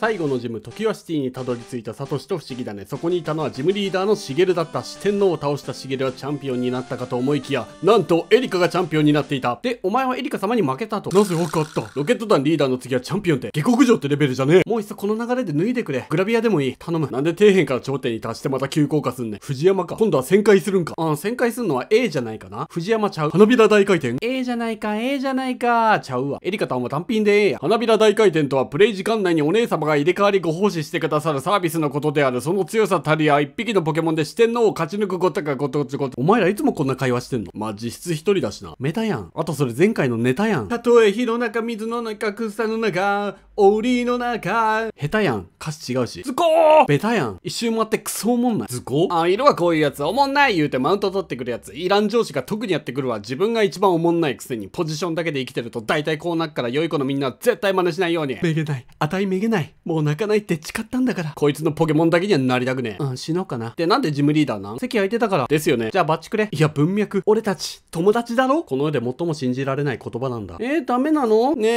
最後のジム、時はシティにたどり着いたサトシと不思議だね。そこにいたのはジムリーダーのシゲルだった。四天王を倒したシゲルはチャンピオンになったかと思いきや、なんとエリカがチャンピオンになっていた。で、お前はエリカ様に負けたと。なぜわかったロケット団リーダーの次はチャンピオンって、下克上ってレベルじゃねえ。もういっそこの流れで脱いでくれ。グラビアでもいい。頼む。なんで底辺から頂点に達してまた急降下すんね。藤山か。今度は旋回するんか。うん、旋回すんのは A じゃないかな。藤山ちゃう。花びら大回転。A じゃないか、A じゃないか。ちゃうわ。エリカさんは単品で A や。花びら大回転とはプレイ時間内にお姉様がが入れ替わりご奉仕してくださるサービスのことである。その強さたりや一匹のポケモンで四天王を勝ち抜くことがごとごと。お前らいつもこんな会話してんのまあ、実質一人だしな。メタやん。あとそれ前回のネタやん。たとえ火の中、水の中、草の中、檻の中。下手やん。歌詞違うし。ズコーベタやん。一周回ってクソおもんない。ズコーあ、色はこういうやつ。おもんない言うてマウント取ってくるやつ。イラン上司が特にやってくるわ。自分が一番おもんないくせに、ポジションだけで生きてると大体こうなっから良い子のみんな絶対真似しないように。めげない。あたいめげない。もう泣かないって誓ったんだから。こいつのポケモンだけにはなりたくねえ。うん、死のうかな。で、なんでジムリーダーなん席空いてたから。ですよね。じゃあバッチくれ。いや、文脈。俺たち、友達だろこの世で最も信じられない言葉なんだ。えー、ダメなのね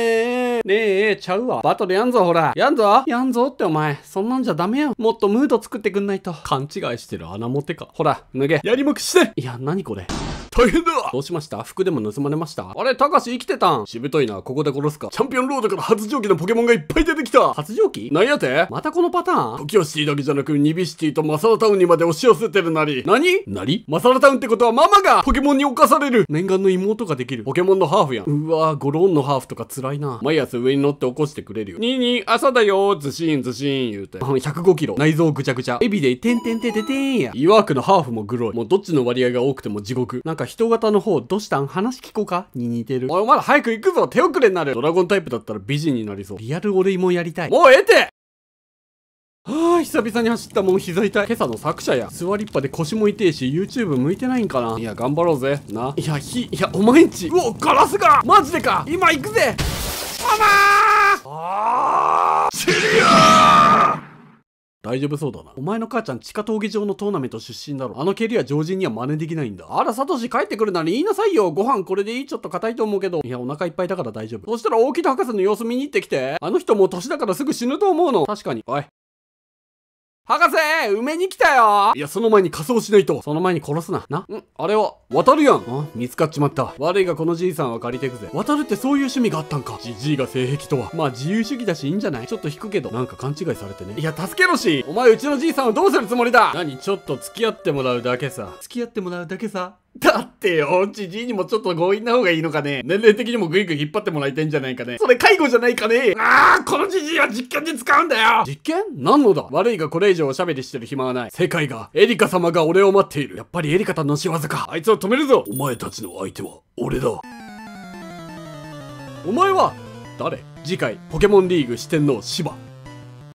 え、ねえ、ちゃうわ。後でやんぞ、ほら。やんぞやんぞってお前。そんなんじゃダメよ。もっとムード作ってくんないと。勘違いしてる穴持てか。ほら、脱げ。やりもくしていや、何これ。大変だどうしました服でも盗まれましたあれ、たかし生きてたんしぶといな、ここで殺すか。チャンピオンロードから発情期のポケモンがいっぱい出てきた発情期何ややてまたこのパターン時をシティだけじゃなく、ニビシティとマサラタウンにまで押し寄せてるなり。何なりマサラタウンってことはママがポケモンに侵される念願の妹ができる。ポケモンのハーフやん。うわぁ、ゴローンのハーフとか辛いな。毎朝上に乗って起こしてくれるよ。にに、朝だよずしんずしん言うて。105キロ。内臓ぐちゃぐちゃ。エビでてんてんてててんや。いわくのハーフもグロい。もうどっちの割合が多くても地獄。なんかか人型の方、どしたん話聞こうかに似てる。おい、まだ早く行くぞ手遅れになるドラゴンタイプだったら美人になりそう。リアル俺もやりたい。もうえてはあ、久々に走ったもん膝痛い。今朝の作者や。座りっぱで腰も痛えし、YouTube 向いてないんかな。いや、頑張ろうぜ。な。いや、ひ、いや、お前んち。うお、ガラスがマジでか今行くぜパマーああ大丈夫そうだな。お前の母ちゃん地下闘技場のトーナメント出身だろ。あの蹴りは常人には真似できないんだ。あら、サトシ帰ってくるなら言いなさいよ。ご飯これでいいちょっと硬いと思うけど。いや、お腹いっぱいだから大丈夫。そしたら大木戸博士の様子見に行ってきて。あの人もう年だからすぐ死ぬと思うの。確かに。おい。博士埋めに来たよいや、その前に仮装しないと。その前に殺すな。な。んあれは、渡るやん。あ見つかっちまった。悪いがこのじいさんは借りてくぜ。渡るってそういう趣味があったんか。じじいが性癖とは。まあ自由主義だしいいんじゃないちょっと引くけど。なんか勘違いされてね。いや、助けろし。お前うちのじいさんはどうするつもりだ何ちょっと付き合ってもらうだけさ。付き合ってもらうだけさ。だってよ、じじいにもちょっと強引な方がいいのかね。年齢的にもグイグイ引っ張ってもらいたいんじゃないかね。それ介護じゃないかね。ああ、このじじいは実験で使うんだよ。実験何のだ悪いがこれ以上おしゃべりしてる暇はない。世界が、エリカ様が俺を待っている。やっぱりエリカたの仕業か。あいつを止めるぞお前たちの相手は、俺だ。お前は、誰次回、ポケモンリーグ四天王、芝。